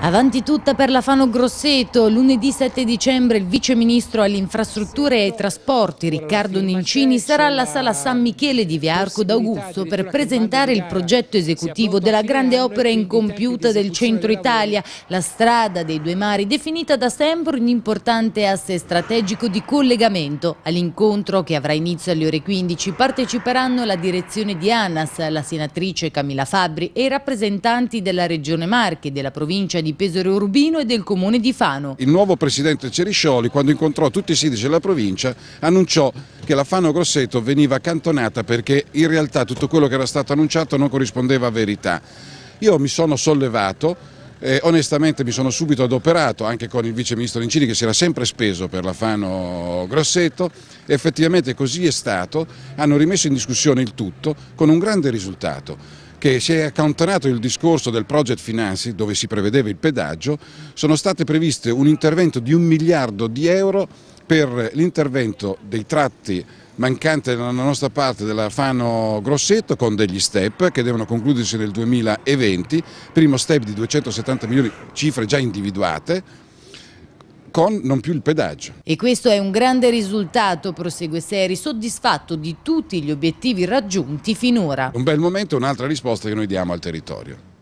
Avanti tutta per la Fano Grosseto, lunedì 7 dicembre il vice ministro alle infrastrutture e ai trasporti Riccardo Nincini sarà alla sala San Michele di Viarco d'Augusto per presentare il progetto esecutivo della grande opera incompiuta del centro Italia, la strada dei due mari, definita da sempre un importante asse strategico di collegamento. All'incontro che avrà inizio alle ore 15 parteciperanno la direzione di ANAS, la senatrice Camilla Fabbri e i rappresentanti della regione Marche, della provincia di di Pesaro Urbino e del comune di Fano. Il nuovo presidente Ceriscioli, quando incontrò tutti i sindaci della provincia, annunciò che la Fano Grosseto veniva accantonata perché in realtà tutto quello che era stato annunciato non corrispondeva a verità. Io mi sono sollevato eh, onestamente mi sono subito adoperato anche con il vice ministro Lincini che si era sempre speso per la Fano Grosseto, effettivamente così è stato, hanno rimesso in discussione il tutto con un grande risultato che si è accantonato il discorso del project financing dove si prevedeva il pedaggio, sono state previste un intervento di un miliardo di euro per l'intervento dei tratti mancanti dalla nostra parte della Fano Grosseto con degli step che devono concludersi nel 2020, primo step di 270 milioni, cifre già individuate, con non più il pedaggio. E questo è un grande risultato, prosegue Seri, soddisfatto di tutti gli obiettivi raggiunti finora. Un bel momento e un'altra risposta che noi diamo al territorio.